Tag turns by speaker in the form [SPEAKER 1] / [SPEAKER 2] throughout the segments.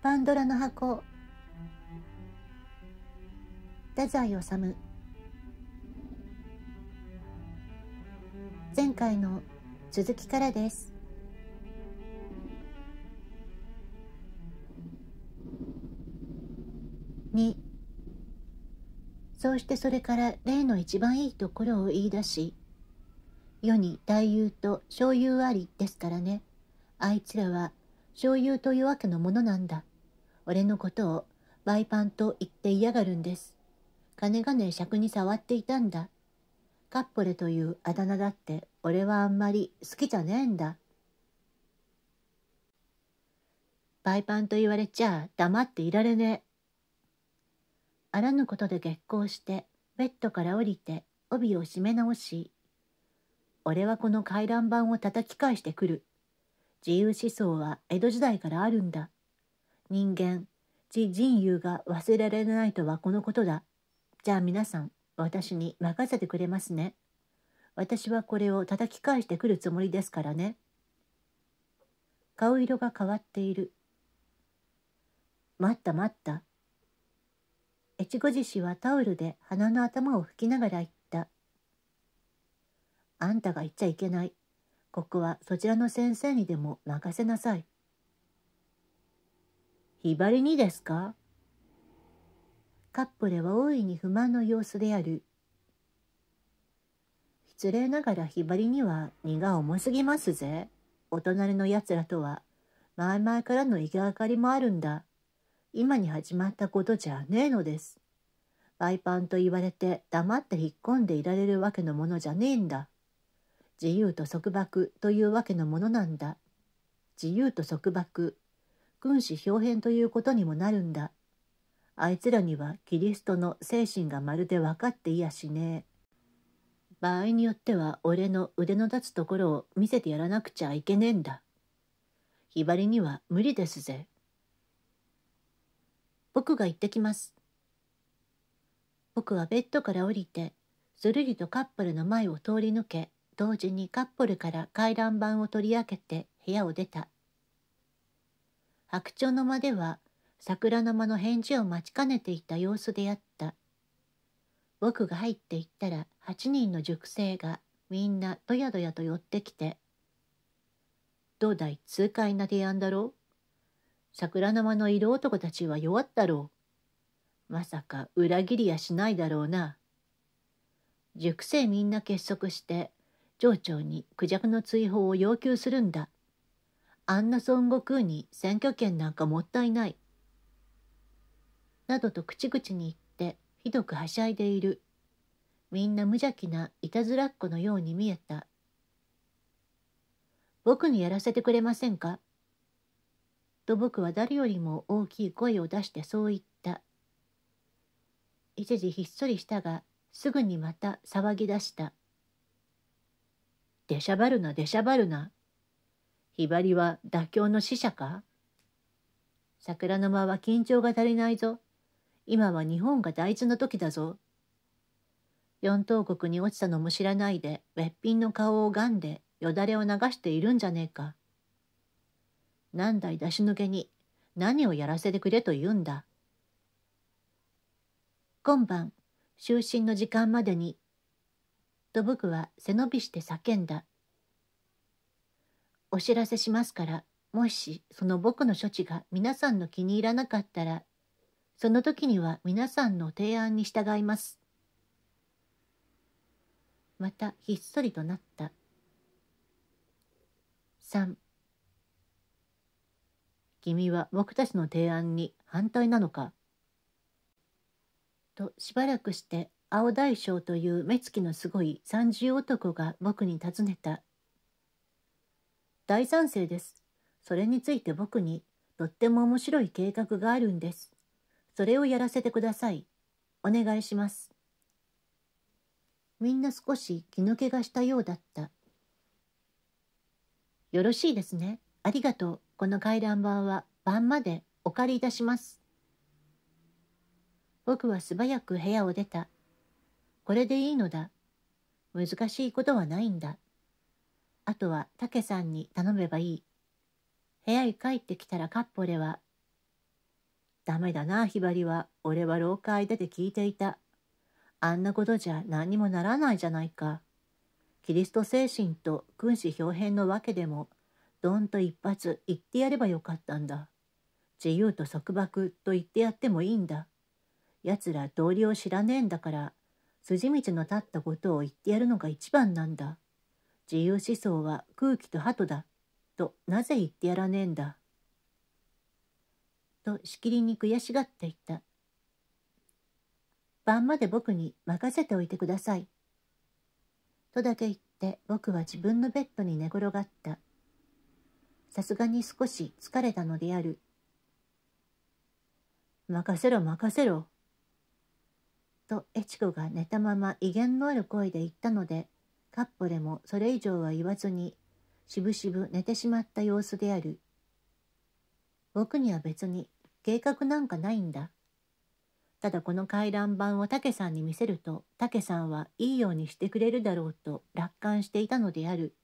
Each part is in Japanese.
[SPEAKER 1] パンドラの箱太宰治前回の続きからです2そうしてそれから例の一番いいところを言い出し世に大友と小友ありですからねあいつらは小友というわけのものなんだ俺のことをバイパンと言って嫌がるんです。金がね尺に触っていたんだ。カッポレというあだ名だって俺はあんまり好きじゃねえんだ。バイパンと言われちゃ黙っていられねえ。あらぬことで激高してベッドから降りて帯を締め直し、俺はこの回覧板を叩き返してくる。自由思想は江戸時代からあるんだ。人間知人友が忘れられないとはこのことだじゃあ皆さん私に任せてくれますね私はこれを叩き返してくるつもりですからね顔色が変わっている待った待った越後獅子はタオルで鼻の頭を拭きながら言ったあんたが言っちゃいけないここはそちらの先生にでも任せなさいひばりにですかカッポレは大いに不満の様子である。失礼ながらひばりには荷が重すぎますぜ。お隣の奴らとは、前々からの意きがかりもあるんだ。今に始まったことじゃねえのです。バイパンと言われて黙って引っ込んでいられるわけのものじゃねえんだ。自由と束縛というわけのものなんだ。自由と束縛君子表変ということにもなるんだ。あいつらにはキリストの精神がまるで分かっていやしねえ。場合によっては俺の腕の立つところを見せてやらなくちゃいけねえんだ。ひばりには無理ですぜ。僕が行ってきます。僕はベッドから降りて、ずるりとカップルの前を通り抜け、同時にカップルから回覧板を取り上げて部屋を出た。白鳥の間では桜の間の返事を待ちかねていた様子であった僕が入っていったら8人の塾生がみんなどやどやと寄ってきて「どうだい痛快な提案だろう桜の間の色男たちは弱ったろうまさか裏切りやしないだろうな」塾生みんな結束して町長にクジャクの追放を要求するんだあんな孫悟空に選挙権なんかもったいない。などと口々に言ってひどくはしゃいでいる。みんな無邪気ないたずらっ子のように見えた。僕にやらせてくれませんかと僕は誰よりも大きい声を出してそう言った。一時ひっそりしたがすぐにまた騒ぎ出した。でしゃばるなでしゃばるな。ひばりは妥協の使者か桜の間は緊張が足りないぞ。今は日本が大事な時だぞ。四島国に落ちたのも知らないで、べっぴんの顔をがんで、よだれを流しているんじゃねえか。何代出し抜けに、何をやらせてくれと言うんだ。今晩、就寝の時間までに。と僕は背伸びして叫んだ。お知らせしますからもしその僕の処置が皆さんの気に入らなかったらその時には皆さんの提案に従いますまたひっそりとなった3君は僕たちの提案に反対なのかとしばらくして青大将という目つきのすごい三重男が僕に尋ねた大賛成です。それについて僕にとっても面白い計画があるんです。それをやらせてください。お願いします。みんな少し気抜けがしたようだった。よろしいですね。ありがとう。この回覧板は晩までお借りいたします。僕は素早く部屋を出た。これでいいのだ。難しいことはないんだ。あとは武さんに頼めばいい。部屋に帰ってきたらカッポレは、ダメだな、ひばりは。俺は廊下間で聞いていた。あんなことじゃ何にもならないじゃないか。キリスト精神と君子表変のわけでも、どんと一発言ってやればよかったんだ。自由と束縛と言ってやってもいいんだ。奴ら道理を知らねえんだから、筋道の立ったことを言ってやるのが一番なんだ。自由思想は空気と鳩だとなぜ言ってやらねえんだとしきりに悔しがっていた晩まで僕に任せておいてくださいとだけ言って僕は自分のベッドに寝転がったさすがに少し疲れたのである任せろ任せろとえちこが寝たまま威厳のある声で言ったのでカッぽれもそれ以上は言わずにしぶしぶ寝てしまった様子である僕には別に計画なんかないんだただこの回覧板をケさんに見せるとケさんはいいようにしてくれるだろうと楽観していたのである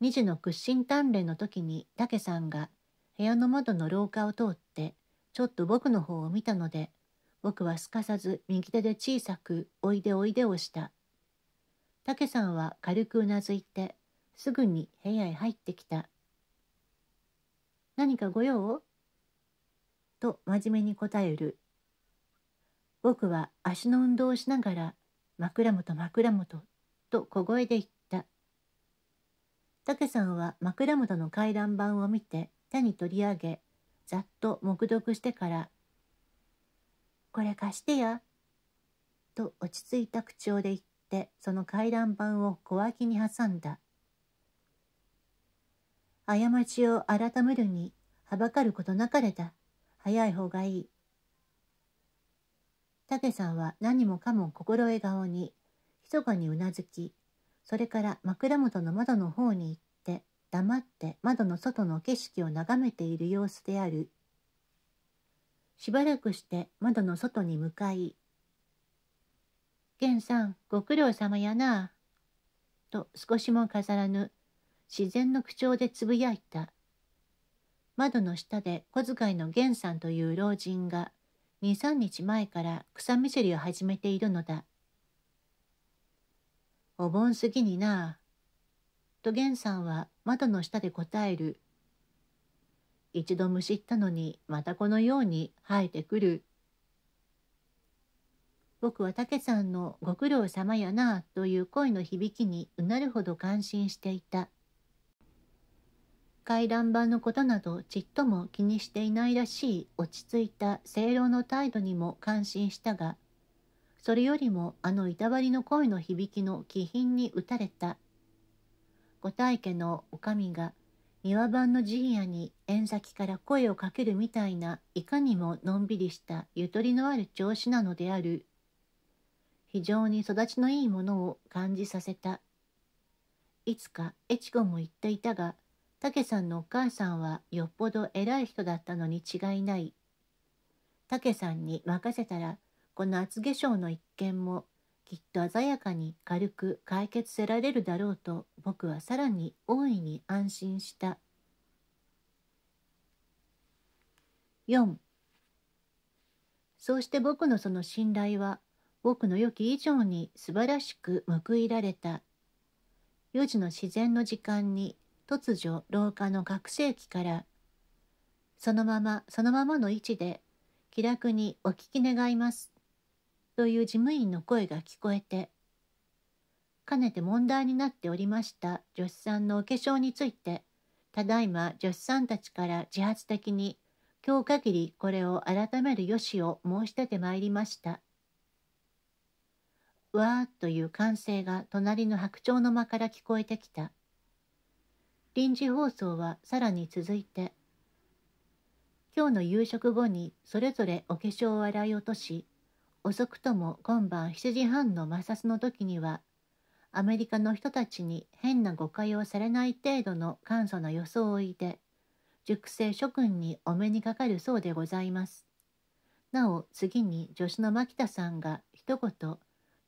[SPEAKER 1] 2時の屈伸鍛錬の時にケさんが部屋の窓の廊下を通ってちょっと僕の方を見たので僕はすかさず右手で小さく「おいでおいで」をした武さんは軽くうなずいてすぐに部屋へ入ってきた何かご用と真面目に答える僕は足の運動をしながら枕元枕元と小声で言った武さんは枕元の階段板を見て手に取り上げざっと黙読してから「これ貸してや」と落ち着いた口調で言っってその回覧板を小脇に挟んだ。過ちを改めるに、はばかることなかれだ。早い方がいい。たけさんは何もかも心得顔に、密かにうなずき、それから枕元の窓の方に行って、黙って窓の外の景色を眺めている様子である。しばらくして窓の外に向かい、源さんご苦労様やな。と少しも飾らぬ自然の口調でつぶやいた。窓の下で小遣いの源さんという老人が二三日前から草むしりを始めているのだ。お盆過ぎにな。と源さんは窓の下で答える。一度むしったのにまたこのように生えてくる。僕は竹さんのご苦労様やなという声の響きにうなるほど感心していた。回覧板のことなどちっとも気にしていないらしい落ち着いた正論の態度にも感心したが、それよりもあのいたわりの声の響きの気品に打たれた。ご体家の女将が庭番の陣屋に縁先から声をかけるみたいないかにものんびりしたゆとりのある調子なのである非常に育ちのいいものを感じさせたいつか越後も言っていたが武さんのお母さんはよっぽど偉い人だったのに違いない武さんに任せたらこの厚化粧の一件もきっと鮮やかに軽く解決せられるだろうと僕はさらに大いに安心した4そうして僕のその信頼は僕の良き以上に素晴らしく報いられた。4時の自然の時間に突如廊下の学生機から、そのままそのままの位置で気楽にお聞き願います。という事務員の声が聞こえて、かねて問題になっておりました女子さんのお化粧について、ただいま女子さんたちから自発的に今日限りこれを改めるよしを申し立てまいりました。わーっという歓声が隣の白鳥の間から聞こえてきた。臨時放送はさらに続いて、今日の夕食後にそれぞれお化粧を洗い落とし、遅くとも今晩7時半の摩擦の時には、アメリカの人たちに変な誤解をされない程度の簡素な装いで、熟成諸君にお目にかかるそうでございます。なお次に助手の牧田さんが一言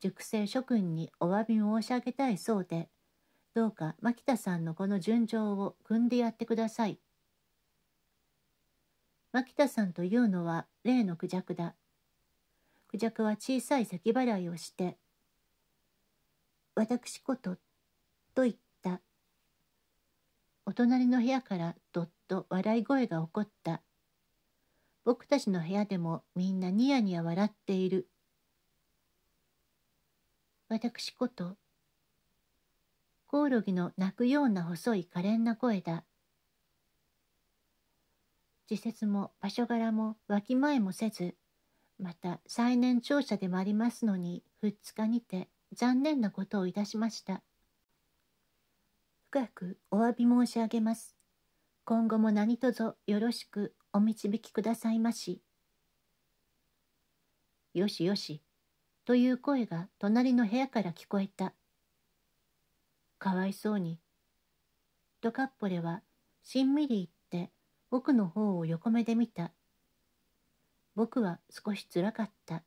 [SPEAKER 1] 熟成諸君にお詫び申し上げたいそうでどうか牧田さんのこの順情を汲んでやってください牧田さんというのは例のクジャクだクジャクは小さい咳払いをして「私こと」と言ったお隣の部屋からどっと笑い声が起こった僕たちの部屋でもみんなニヤニヤ笑っている私こと。コオロギの鳴くような細い可憐な声だ。時節も場所柄もわきまえもせず、また最年長者でもありますのに2日にて残念なことをいたしました。深くお詫び申し上げます。今後も何卒よろしくお導きくださいまし。よしよし。という声が隣の部屋から聞こえた。かわいそうに。とカッポレはしんみり言って奥の方を横目で見た。僕は少しつらかった。